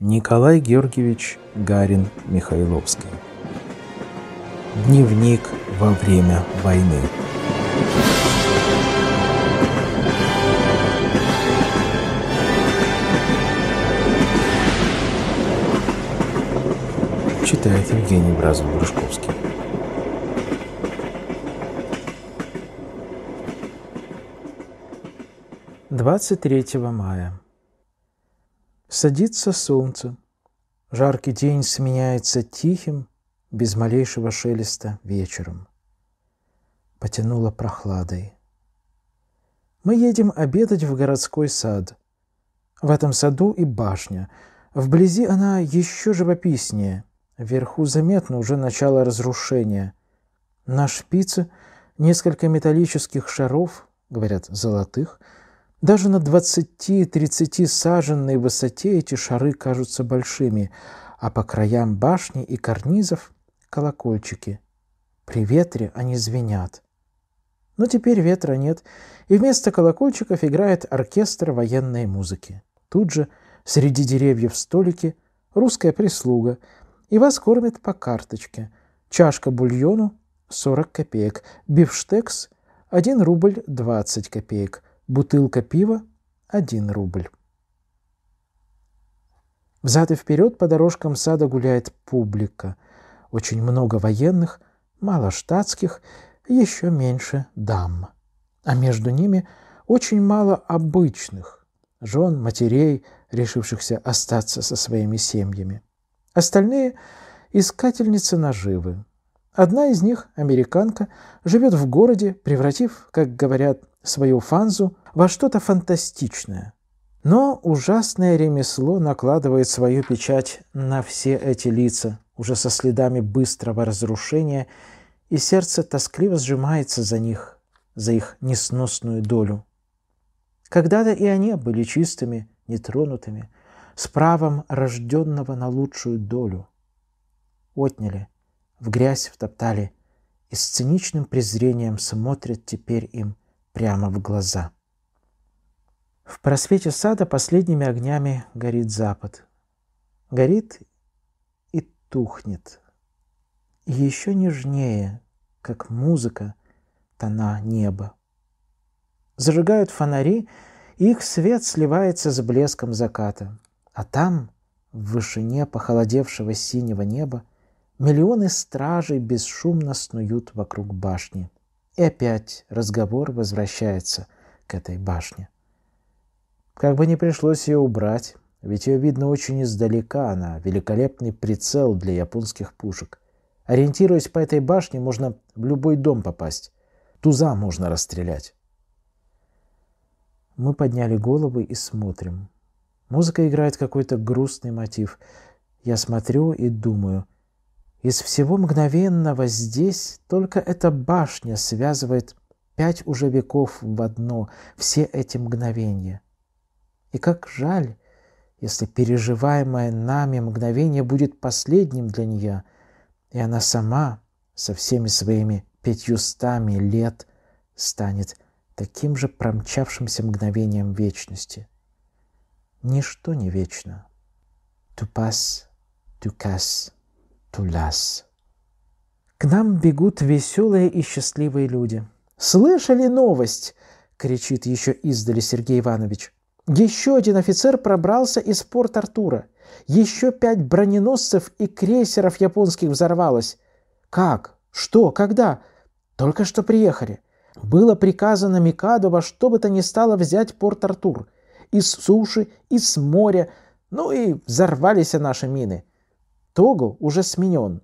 Николай Георгиевич Гарин Михайловский. Дневник во время войны. Читает Евгений Бразов-Грушковский. Двадцать третьего мая. Садится солнце. Жаркий день сменяется тихим, без малейшего шелеста вечером. Потянуло прохладой. Мы едем обедать в городской сад. В этом саду и башня. Вблизи она еще живописнее. Вверху заметно уже начало разрушения. На шпице несколько металлических шаров, говорят, золотых – даже на 20-30 саженной высоте эти шары кажутся большими, а по краям башни и карнизов – колокольчики. При ветре они звенят. Но теперь ветра нет, и вместо колокольчиков играет оркестр военной музыки. Тут же среди деревьев столики русская прислуга, и вас кормят по карточке. Чашка бульону – 40 копеек, бифштекс – 1 рубль 20 копеек, Бутылка пива – 1 рубль. Взад и вперед по дорожкам сада гуляет публика. Очень много военных, мало штатских, еще меньше дам. А между ними очень мало обычных – жен, матерей, решившихся остаться со своими семьями. Остальные – искательницы наживы. Одна из них, американка, живет в городе, превратив, как говорят, свою фанзу во что-то фантастичное. Но ужасное ремесло накладывает свою печать на все эти лица, уже со следами быстрого разрушения, и сердце тоскливо сжимается за них, за их несносную долю. Когда-то и они были чистыми, нетронутыми, с правом рожденного на лучшую долю. Отняли, в грязь втоптали, и с циничным презрением смотрят теперь им – прямо в глаза. В просвете сада последними огнями горит запад. Горит и тухнет. И еще нежнее, как музыка, тона неба. Зажигают фонари, и их свет сливается с блеском заката. А там, в вышине похолодевшего синего неба, миллионы стражей бесшумно снуют вокруг башни – и опять разговор возвращается к этой башне. Как бы не пришлось ее убрать, ведь ее видно очень издалека, она великолепный прицел для японских пушек. Ориентируясь по этой башне, можно в любой дом попасть. Туза можно расстрелять. Мы подняли головы и смотрим. Музыка играет какой-то грустный мотив. Я смотрю и думаю – из всего мгновенного здесь только эта башня связывает пять уже веков в одно, все эти мгновения. И как жаль, если переживаемое нами мгновение будет последним для нее, и она сама со всеми своими пятьюстами лет станет таким же промчавшимся мгновением вечности. Ничто не вечно. Тупас, тукас. Туляс. К нам бегут веселые и счастливые люди. «Слышали новость?» — кричит еще издали Сергей Иванович. «Еще один офицер пробрался из порт Артура. Еще пять броненосцев и крейсеров японских взорвалось. Как? Что? Когда? Только что приехали. Было приказано Микадо во что бы то ни стало взять порт Артур. Из суши, из моря, ну и взорвались наши мины. Того уже сменен.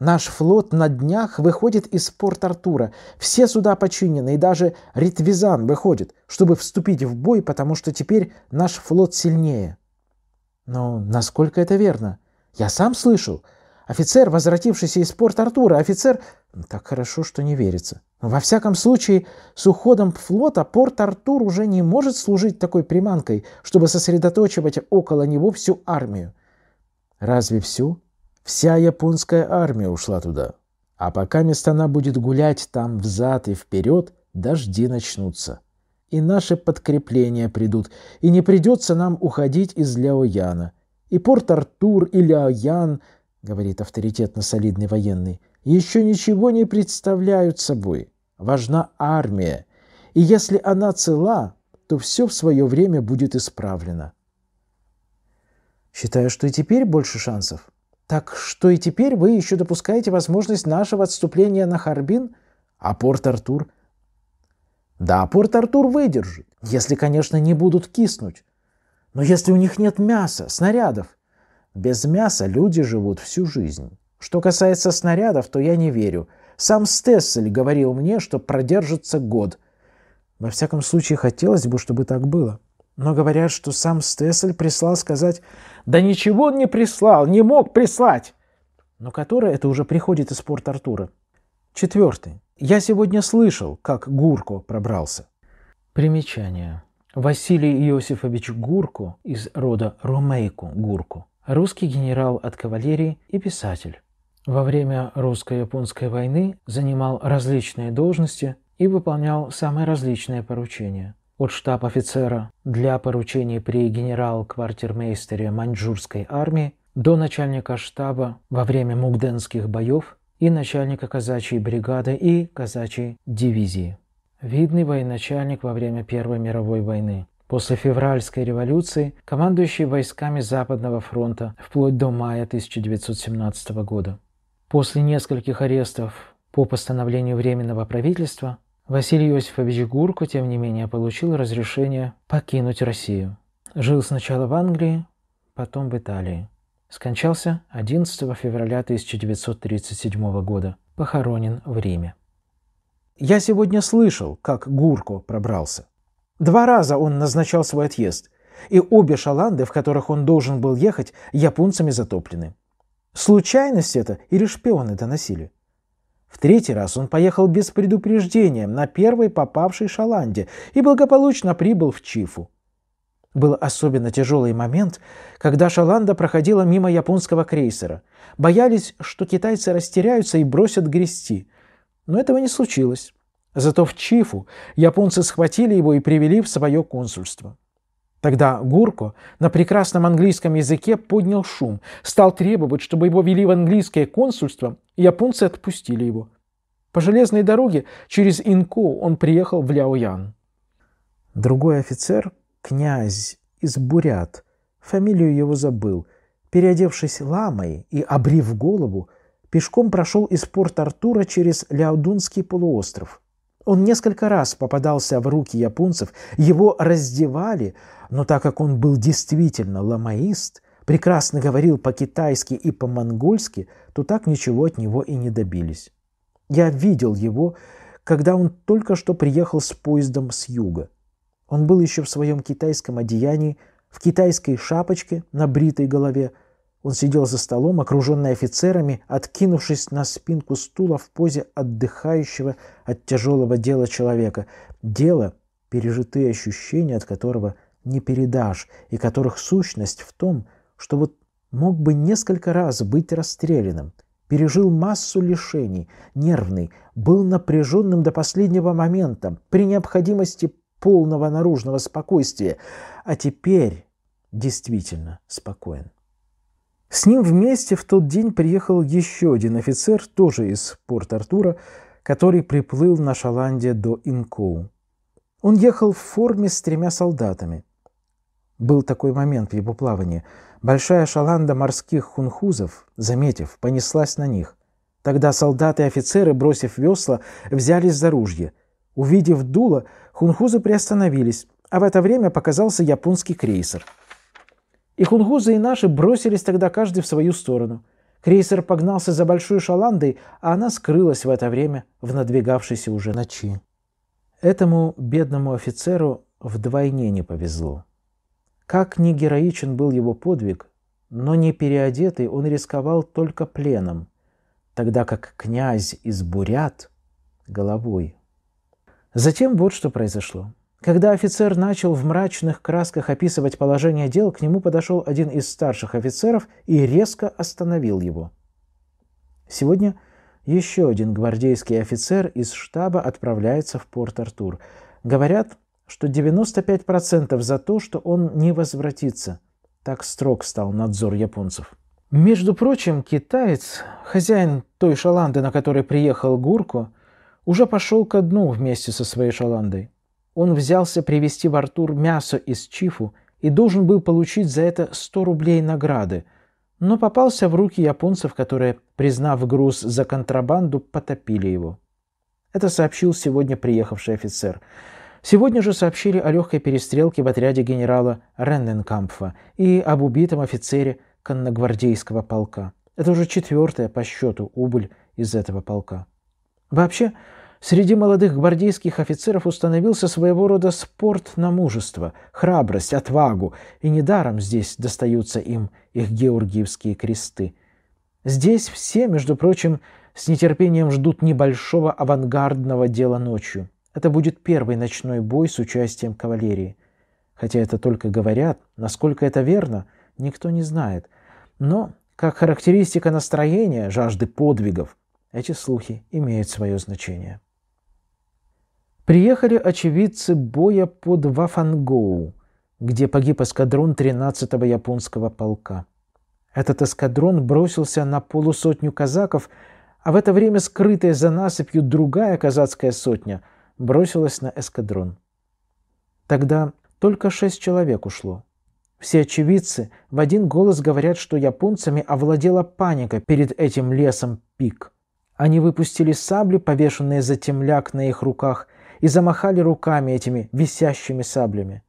Наш флот на днях выходит из порт Артура. Все суда починены, и даже Ритвизан выходит, чтобы вступить в бой, потому что теперь наш флот сильнее. Но насколько это верно? Я сам слышал. Офицер, возвратившийся из порт Артура, офицер... Так хорошо, что не верится. Во всяком случае, с уходом флота порт Артур уже не может служить такой приманкой, чтобы сосредоточивать около него всю армию. Разве всю? Вся японская армия ушла туда. А пока мест она будет гулять там взад и вперед, дожди начнутся. И наши подкрепления придут, и не придется нам уходить из Ляояна. И Порт-Артур, и Ляоян, говорит авторитетно солидный военный, еще ничего не представляют собой. Важна армия. И если она цела, то все в свое время будет исправлено. Считаю, что и теперь больше шансов. Так что и теперь вы еще допускаете возможность нашего отступления на Харбин, а Порт-Артур? Да, Порт-Артур выдержит, если, конечно, не будут киснуть. Но если у них нет мяса, снарядов. Без мяса люди живут всю жизнь. Что касается снарядов, то я не верю. Сам Стессель говорил мне, что продержится год. Во всяком случае, хотелось бы, чтобы так было. Но говорят, что сам Стессель прислал сказать да ничего он не прислал, не мог прислать. Но которое это уже приходит из порта Артура. Четвертый. Я сегодня слышал, как Гурко пробрался. Примечание. Василий Иосифович Гурко из рода Ромейку Гурко. Русский генерал от кавалерии и писатель. Во время русско-японской войны занимал различные должности и выполнял самые различные поручения – от штаб-офицера для поручения при генерал-квартирмейстере маньчжурской армии до начальника штаба во время мугденских боев и начальника казачьей бригады и казачьей дивизии. Видный военачальник во время Первой мировой войны. После февральской революции командующий войсками Западного фронта вплоть до мая 1917 года. После нескольких арестов по постановлению Временного правительства Василий Иосифович Гурко, тем не менее, получил разрешение покинуть Россию. Жил сначала в Англии, потом в Италии. Скончался 11 февраля 1937 года, похоронен в Риме. Я сегодня слышал, как Гурко пробрался. Два раза он назначал свой отъезд, и обе шаланды, в которых он должен был ехать, японцами затоплены. Случайность это или шпионы доносили? В третий раз он поехал без предупреждения на первой попавшей шаланде и благополучно прибыл в Чифу. Был особенно тяжелый момент, когда шаланда проходила мимо японского крейсера. Боялись, что китайцы растеряются и бросят грести. Но этого не случилось. Зато в Чифу японцы схватили его и привели в свое консульство. Тогда Гурко на прекрасном английском языке поднял шум, стал требовать, чтобы его вели в английское консульство, и японцы отпустили его. По железной дороге через Инку он приехал в Ляоян. Другой офицер, князь из Бурят, фамилию его забыл, переодевшись ламой и обрив голову, пешком прошел из порт Артура через Ляодунский полуостров – он несколько раз попадался в руки японцев, его раздевали, но так как он был действительно ламаист, прекрасно говорил по-китайски и по-монгольски, то так ничего от него и не добились. Я видел его, когда он только что приехал с поездом с юга. Он был еще в своем китайском одеянии, в китайской шапочке на бритой голове – он сидел за столом, окруженный офицерами, откинувшись на спинку стула в позе отдыхающего от тяжелого дела человека. Дело, пережитые ощущения от которого не передашь, и которых сущность в том, что вот мог бы несколько раз быть расстрелянным, пережил массу лишений, нервный, был напряженным до последнего момента, при необходимости полного наружного спокойствия, а теперь действительно спокоен. С ним вместе в тот день приехал еще один офицер, тоже из Порт-Артура, который приплыл на Шаланде до Инкоу. Он ехал в форме с тремя солдатами. Был такой момент в его плавании. Большая шаланда морских хунхузов, заметив, понеслась на них. Тогда солдаты и офицеры, бросив весла, взялись за ружье. Увидев дуло, хунхузы приостановились, а в это время показался японский крейсер – и хунгузы и наши бросились тогда каждый в свою сторону. Крейсер погнался за Большой Шаландой, а она скрылась в это время в надвигавшейся уже ночи. Этому бедному офицеру вдвойне не повезло. Как ни героичен был его подвиг, но не переодетый он рисковал только пленом, тогда как князь из Бурят – головой. Затем вот что произошло. Когда офицер начал в мрачных красках описывать положение дел, к нему подошел один из старших офицеров и резко остановил его. Сегодня еще один гвардейский офицер из штаба отправляется в Порт-Артур. Говорят, что 95% за то, что он не возвратится. Так строг стал надзор японцев. Между прочим, китаец, хозяин той шаланды, на которой приехал Гурко, уже пошел ко дну вместе со своей шаландой. Он взялся привезти в Артур мясо из Чифу и должен был получить за это 100 рублей награды, но попался в руки японцев, которые, признав груз за контрабанду, потопили его. Это сообщил сегодня приехавший офицер. Сегодня же сообщили о легкой перестрелке в отряде генерала Ренненкампфа и об убитом офицере конногвардейского полка. Это уже четвертая по счету убыль из этого полка. Вообще, Среди молодых гвардейских офицеров установился своего рода спорт на мужество, храбрость, отвагу, и недаром здесь достаются им их георгиевские кресты. Здесь все, между прочим, с нетерпением ждут небольшого авангардного дела ночью. Это будет первый ночной бой с участием кавалерии. Хотя это только говорят, насколько это верно, никто не знает. Но, как характеристика настроения, жажды подвигов, эти слухи имеют свое значение. Приехали очевидцы боя под Вафангоу, где погиб эскадрон 13-го японского полка. Этот эскадрон бросился на полусотню казаков, а в это время скрытая за насыпью другая казацкая сотня бросилась на эскадрон. Тогда только шесть человек ушло. Все очевидцы в один голос говорят, что японцами овладела паника перед этим лесом пик. Они выпустили сабли, повешенные за темляк на их руках, и замахали руками этими висящими саблями.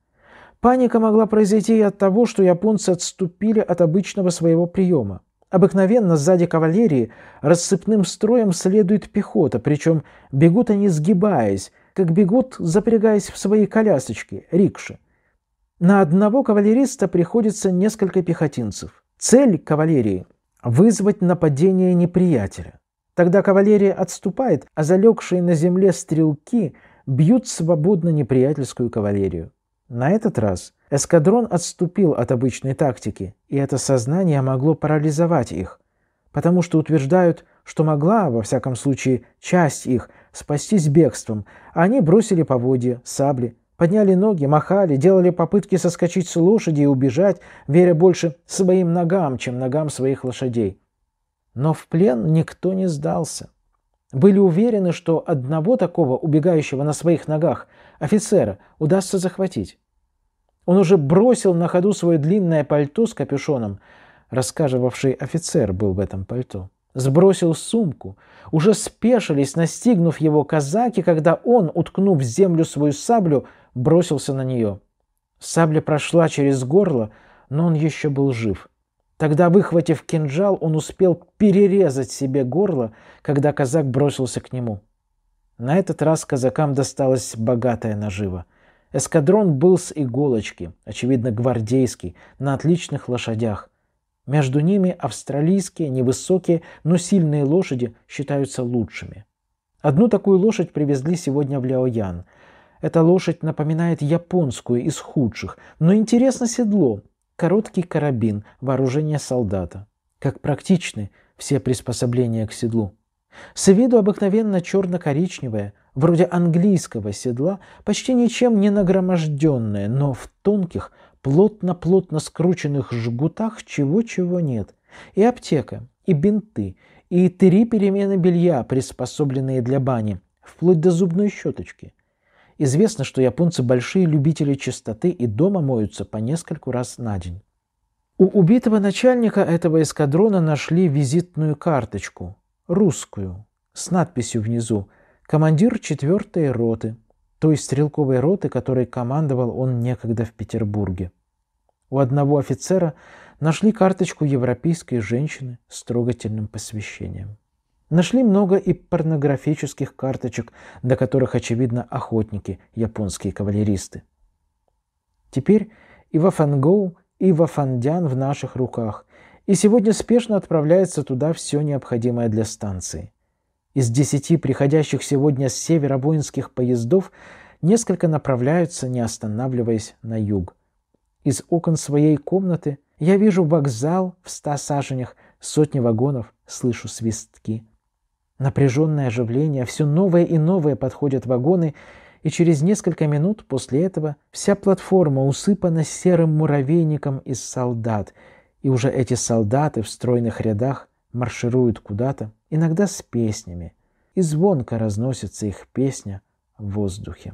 Паника могла произойти и от того, что японцы отступили от обычного своего приема. Обыкновенно сзади кавалерии рассыпным строем следует пехота, причем бегут они сгибаясь, как бегут, запрягаясь в свои колясочки, рикши. На одного кавалериста приходится несколько пехотинцев. Цель кавалерии – вызвать нападение неприятеля. Тогда кавалерия отступает, а залегшие на земле стрелки бьют свободно неприятельскую кавалерию. На этот раз эскадрон отступил от обычной тактики, и это сознание могло парализовать их, потому что утверждают, что могла, во всяком случае, часть их спастись бегством, а они бросили поводья, сабли, подняли ноги, махали, делали попытки соскочить с лошади и убежать, веря больше своим ногам, чем ногам своих лошадей. Но в плен никто не сдался были уверены, что одного такого убегающего на своих ногах офицера удастся захватить. Он уже бросил на ходу свое длинное пальто с капюшоном, рассказывавший офицер был в этом пальто, сбросил сумку. Уже спешились, настигнув его казаки, когда он, уткнув в землю свою саблю, бросился на нее. Сабля прошла через горло, но он еще был жив. Тогда, выхватив кинжал, он успел перерезать себе горло, когда казак бросился к нему. На этот раз казакам досталась богатая нажива. Эскадрон был с иголочки, очевидно гвардейский, на отличных лошадях. Между ними австралийские, невысокие, но сильные лошади считаются лучшими. Одну такую лошадь привезли сегодня в Ляоян. Эта лошадь напоминает японскую из худших, но интересно седло, короткий карабин, вооружение солдата. Как практичны все приспособления к седлу. С виду обыкновенно черно-коричневое, вроде английского седла, почти ничем не нагроможденное, но в тонких, плотно-плотно скрученных жгутах чего-чего нет. И аптека, и бинты, и три перемены белья, приспособленные для бани, вплоть до зубной щеточки. Известно, что японцы большие любители чистоты и дома моются по нескольку раз на день. У убитого начальника этого эскадрона нашли визитную карточку, русскую, с надписью внизу «Командир 4 роты», той стрелковой роты, которой командовал он некогда в Петербурге. У одного офицера нашли карточку европейской женщины с трогательным посвящением. Нашли много и порнографических карточек, до которых, очевидно, охотники, японские кавалеристы. Теперь и во Вафангоу, и во Фандян в наших руках, и сегодня спешно отправляется туда все необходимое для станции. Из десяти приходящих сегодня с севера воинских поездов несколько направляются, не останавливаясь, на юг. Из окон своей комнаты я вижу вокзал в ста саженях, сотни вагонов, слышу свистки – Напряженное оживление, все новое и новое подходят вагоны, и через несколько минут после этого вся платформа усыпана серым муравейником из солдат, и уже эти солдаты в стройных рядах маршируют куда-то, иногда с песнями, и звонко разносится их песня в воздухе.